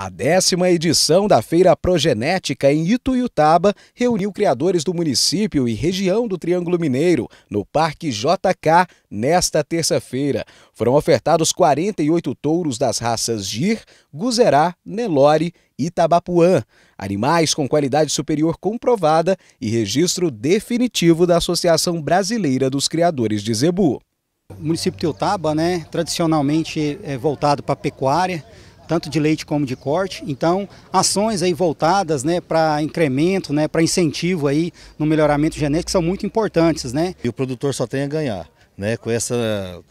A décima edição da Feira Progenética em Ituiutaba reuniu criadores do município e região do Triângulo Mineiro no Parque JK nesta terça-feira. Foram ofertados 48 touros das raças Gir, Guzerá, Nelore e Tabapuã, animais com qualidade superior comprovada e registro definitivo da Associação Brasileira dos Criadores de Zebu. O município de Ituiutaba, né, tradicionalmente é voltado para a pecuária, tanto de leite como de corte. Então, ações aí voltadas né, para incremento, né, para incentivo aí no melhoramento genético são muito importantes. Né? E o produtor só tem a ganhar né, com, essa,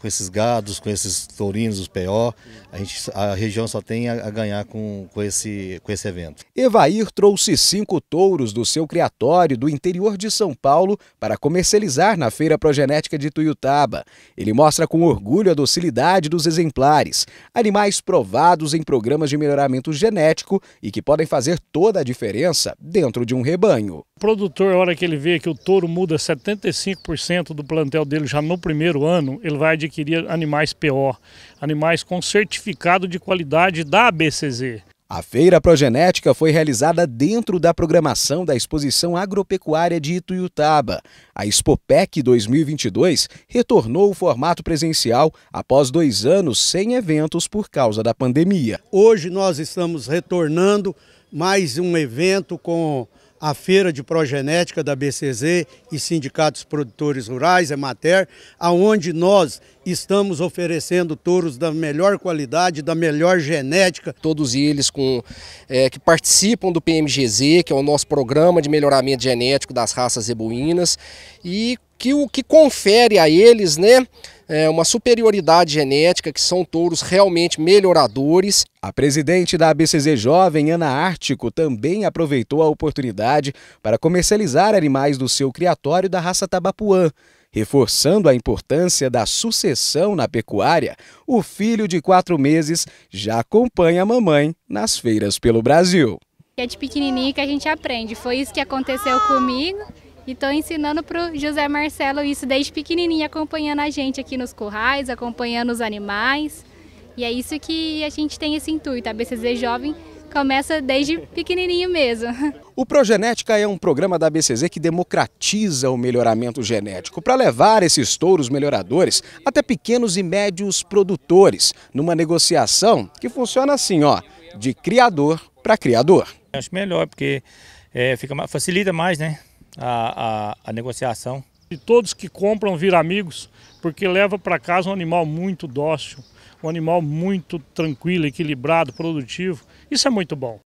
com esses gados, com esses tourinhos, os PO, a, gente, a região só tem a, a, ganhar com, com, esse, com esse evento. Evair trouxe cinco touros do seu criatório do interior de São Paulo para comercializar na Feira Progenética de Tuiutaba. Ele mostra com orgulho a docilidade dos exemplares, animais provados em programas de melhoramento genético e que podem fazer toda a diferença dentro de um rebanho produtor, a hora que ele vê que o touro muda 75% do plantel dele já no primeiro ano, ele vai adquirir animais PO, animais com certificado de qualidade da ABCZ. A feira progenética foi realizada dentro da programação da Exposição Agropecuária de Ituiutaba. A Expopec 2022 retornou o formato presencial após dois anos sem eventos por causa da pandemia. Hoje nós estamos retornando mais um evento com a feira de progenética da BCZ e sindicatos produtores rurais, Emater, aonde nós estamos oferecendo touros da melhor qualidade, da melhor genética. Todos eles com, é, que participam do PMGZ, que é o nosso programa de melhoramento genético das raças zebuínas, e que o que confere a eles, né? é, uma superioridade genética, que são touros realmente melhoradores. A presidente da ABCZ Jovem, Ana Ártico, também aproveitou a oportunidade para comercializar animais do seu criatório da raça Tabapuã. Reforçando a importância da sucessão na pecuária, o filho de quatro meses já acompanha a mamãe nas feiras pelo Brasil. É de pequenininho que a gente aprende, foi isso que aconteceu comigo. E estou ensinando para o José Marcelo isso desde pequenininho, acompanhando a gente aqui nos currais, acompanhando os animais. E é isso que a gente tem esse intuito. A BCZ Jovem começa desde pequenininho mesmo. O Progenética é um programa da BCZ que democratiza o melhoramento genético para levar esses touros melhoradores até pequenos e médios produtores, numa negociação que funciona assim, ó, de criador para criador. Acho melhor, porque é, fica, facilita mais, né? a, a, a negociação. E todos que compram viram amigos, porque leva para casa um animal muito dócil, um animal muito tranquilo, equilibrado, produtivo. Isso é muito bom.